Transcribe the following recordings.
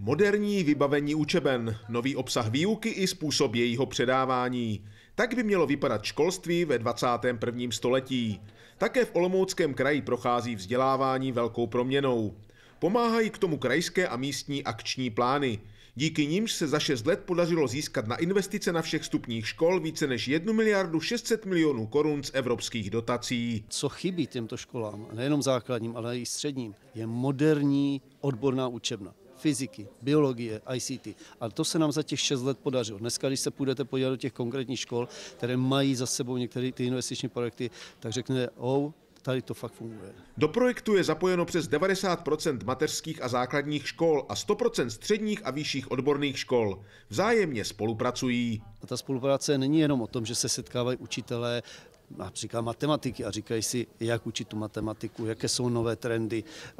Moderní vybavení učeben, nový obsah výuky i způsob jejího předávání. Tak by mělo vypadat školství ve 21. století. Také v Olomouckém kraji prochází vzdělávání velkou proměnou. Pomáhají k tomu krajské a místní akční plány. Díky nimž se za 6 let podařilo získat na investice na všech stupních škol více než 1 miliardu 600 milionů korun z evropských dotací. Co chybí těmto školám, nejenom základním, ale i středním, je moderní odborná učebna fyziky, biologie, ICT. A to se nám za těch 6 let podařilo. Dneska, když se půjdete podívat do těch konkrétních škol, které mají za sebou některé ty investiční projekty, tak řekne, oh, tady to fakt funguje. Do projektu je zapojeno přes 90% mateřských a základních škol a 100% středních a vyšších odborných škol. Vzájemně spolupracují. A ta spolupráce není jenom o tom, že se setkávají učitelé, například matematiky a říkají si, jak učit tu matematiku, jaké jsou nové trendy, eh,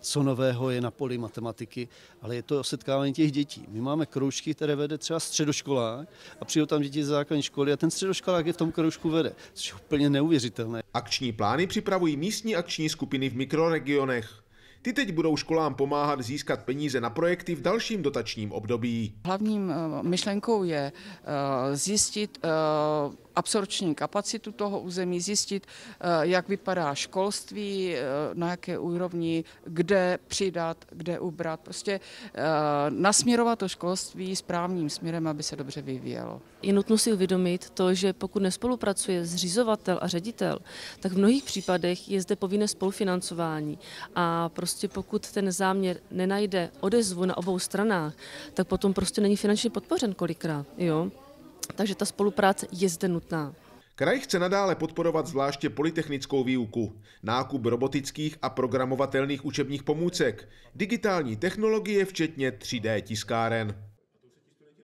co nového je na poli matematiky, ale je to setkávání těch dětí. My máme kroužky, které vede třeba středoškolák a přijdou tam děti ze základní školy a ten středoškolák je v tom kroužku vede, což je úplně neuvěřitelné. Akční plány připravují místní akční skupiny v mikroregionech. Ty teď budou školám pomáhat získat peníze na projekty v dalším dotačním období. Hlavním eh, myšlenkou je eh, zjistit eh, absorpční kapacitu toho území, zjistit, jak vypadá školství, na jaké úrovni, kde přidat, kde ubrat. Prostě nasměrovat to školství správným směrem, aby se dobře vyvíjelo. Je nutno si uvědomit to, že pokud nespolupracuje zřizovatel a ředitel, tak v mnohých případech je zde povinné spolufinancování a prostě prostě pokud ten záměr nenajde odezvu na obou stranách, tak potom prostě není finančně podpořen kolikrát. Jo? Takže ta spolupráce je zde nutná. Kraj chce nadále podporovat zvláště polytechnickou výuku, nákup robotických a programovatelných učebních pomůcek, digitální technologie včetně 3D tiskáren.